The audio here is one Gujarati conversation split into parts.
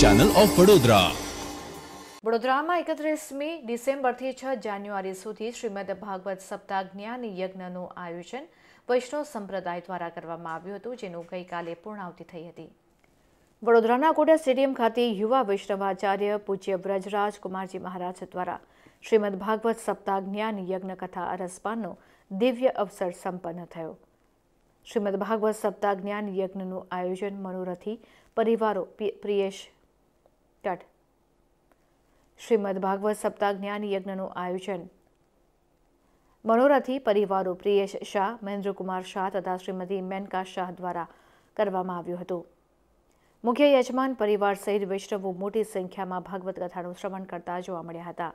ચેનલ ઓફ વડોદરા વડોદરામાં એકત્રીસમી ડિસેમ્બરથી છ જાન્યુઆરી સુધી શ્રીમદ ભાગવત સપ્તાહ જ્ઞાન યજ્ઞનું આયોજન વૈષ્ણવ સંપ્રદાય દ્વારા કરવામાં આવ્યું હતું જેનું ગઈકાલે પૂર્ણાવતિ થઈ હતી વડોદરાના કોટા સ્ટેડિયમ ખાતે યુવા વૈષ્ણવાચાર્ય પૂજ્ય વ્રજરાજ કુમારજી મહારાજ દ્વારા શ્રીમદ ભાગવત સપ્તાહ જ્ઞાન યજ્ઞ કથા અરસપાનનો દિવ્ય અવસર સંપન્ન થયો શ્રીમદ ભાગવત સપ્તાહ જ્ઞાન યજ્ઞનું આયોજન મનોરથી પરિવારો પ્રિયેશ તટ શ્રીમદ ભાગવત સપ્તાહ જ્ઞાન યજ્ઞનું આયોજન મનોરથી પરિવારો પ્રિયેશ શાહ મહેન્દ્રકુમાર શાહ તથા શ્રીમતી મેનકા શાહ દ્વારા કરવામાં આવ્યું હતું મુખ્ય યજમાન પરિવાર સહિત વૈષ્ણવો મોટી સંખ્યામાં ભાગવત કથાનું શ્રવણ કરતા જોવા મળ્યા હતા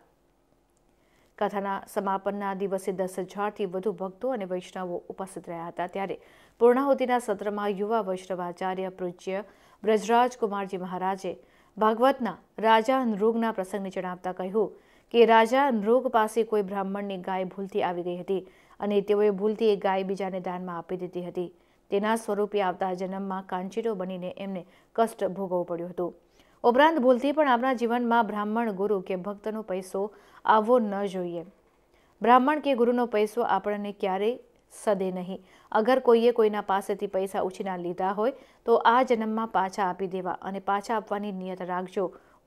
કથાના સમાપનના દિવસે દસ હજારથી વધુ ભક્તો અને વૈષ્ણવો ઉપસ્થિત રહ્યા હતા ત્યારે પૂર્ણાહુતિના સત્રમાં યુવા વૈષ્ણવાચાર્ય પૂજ્ય બ્રજરાજ કુમારજી મહારાજે ભાગવતના રાજા નૃગના પ્રસંગને જણાવતા કહ્યું કે રાજા નૃગ પાસે કોઈ બ્રાહ્મણની ગાય ભૂલથી આવી ગઈ હતી અને તેઓએ ભૂલથી એ ગાય બીજાને દાનમાં આપી દીધી હતી તેના સ્વરૂપે આવતા જન્મમાં કાંચીડો બનીને એમને કષ્ટ ભોગવવું પડ્યું હતું ઉપરાંત ભૂલથી પણ આપણા જીવનમાં બ્રાહ્મણ ગુરુ કે ભક્તનો પૈસો આવવો ન જોઈએ બ્રાહ્મણ કે ગુરુનો પૈસો આપણને ક્યારેય સદે નહીં અગર કોઈએ કોઈના પાસેથી પૈસા ઉછીના લીધા હોય તો આ જન્મમાં પાછા આપી દેવા અને પાછા આપવાની નિયત રાખજો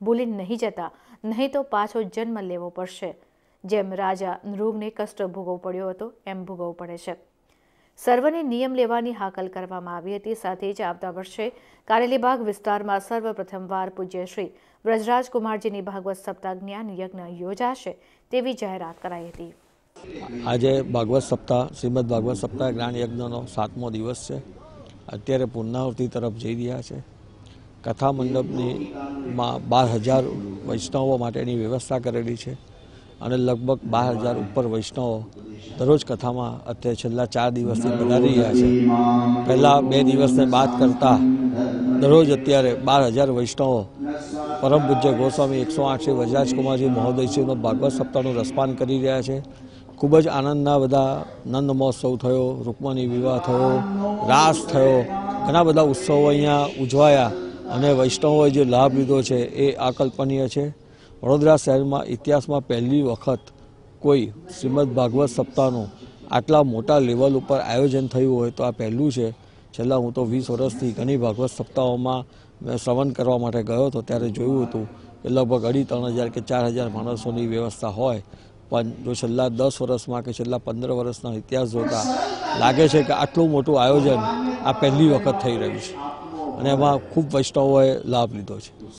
ભૂલી નહીં જતા નહીં તો પાછો જન્મ લેવો પડશે જેમ રાજા નૃગને કષ્ટ ભોગવવો પડ્યો હતો એમ ભોગવવો પડે છે સર્વને નિયમ લેવાની હાકલ કરવામાં આવી હતી સાથે જ આવતા વર્ષે કારેલીબાગ વિસ્તારમાં સર્વપ્રથમવાર પૂજ્ય શ્રી વ્રજરાજ કુમારજીની ભાગવત સપ્તાહ જ્ઞાન યજ્ઞ યોજાશે તેવી જાહેરાત કરાઈ હતી આજે ભાગવત સપ્તાહ શ્રીમદ ભાગવત સપ્તાહ જ્ઞાન યજ્ઞનો સાતમો દિવસ છે અત્યારે પૂર્ણાહુતિ તરફ જઈ રહ્યા છે કથા મંડપની માં બાર હજાર વૈષ્ણવો માટેની વ્યવસ્થા કરેલી છે અને લગભગ બાર હજાર ઉપર વૈષ્ણવો દરરોજ કથામાં અત્યારે છેલ્લા ચાર દિવસથી પધારી રહ્યા છે પહેલાં બે દિવસને બાદ કરતાં દરરોજ અત્યારે બાર હજાર વૈષ્ણવો પરમ પૂજ્ય ગોસ્વામી એકસો આઠ શ્રી વજરાજકુમારજી મહોદયશ્રીનો ભાગવત સપ્તાહનું રસપાન કરી રહ્યા છે ખૂબ જ આનંદના બધા નંદ મહોત્સવ થયો રૂકમણી વિવાહ થયો રાસ થયો ઘણા બધા ઉત્સવો અહીંયા ઉજવાયા અને વૈષ્ણવોએ જે લાભ લીધો છે એ અકલ્પનીય છે વડોદરા શહેરમાં ઇતિહાસમાં પહેલી વખત કોઈ શ્રીમદ ભાગવત સપ્તાહનું આટલા મોટા લેવલ ઉપર આયોજન થયું હોય તો આ પહેલું છે છેલ્લા હું તો વીસ વર્ષથી ઘણી ભાગવત સપ્તાહોમાં મેં શ્રવણ કરવા માટે ગયો હતો ત્યારે જોયું હતું કે લગભગ અઢી ત્રણ હજાર કે ચાર હજાર માણસોની વ્યવસ્થા હોય પણ જો છેલ્લા દસ વર્ષમાં કે છેલ્લા પંદર વર્ષના ઇતિહાસ જોતા લાગે છે કે આટલું મોટું આયોજન આ પહેલી વખત થઈ રહ્યું છે અને એમાં ખૂબ વૈષ્ણવોએ લાભ લીધો છે